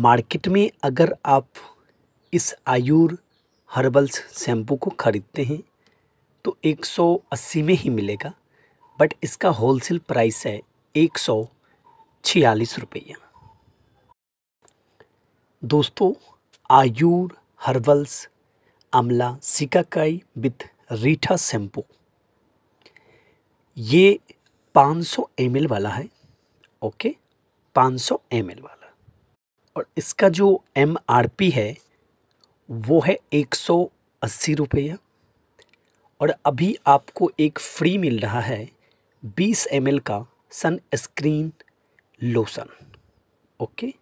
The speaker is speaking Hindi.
मार्केट में अगर आप इस आयूर हर्बल्स शैम्पू को ख़रीदते हैं तो 180 में ही मिलेगा बट इसका होलसेल प्राइस है एक सौ छियालीस रुपया दोस्तों आयूर हर्बल्स अमला सिकाकाई विथ रीठा शैम्पू ये 500 एम वाला है ओके 500 एम वाला और इसका जो एम आर पी है वो है एक सौ अस्सी रुपया और अभी आपको एक फ्री मिल रहा है बीस एम का सन स्क्रीन लोशन ओके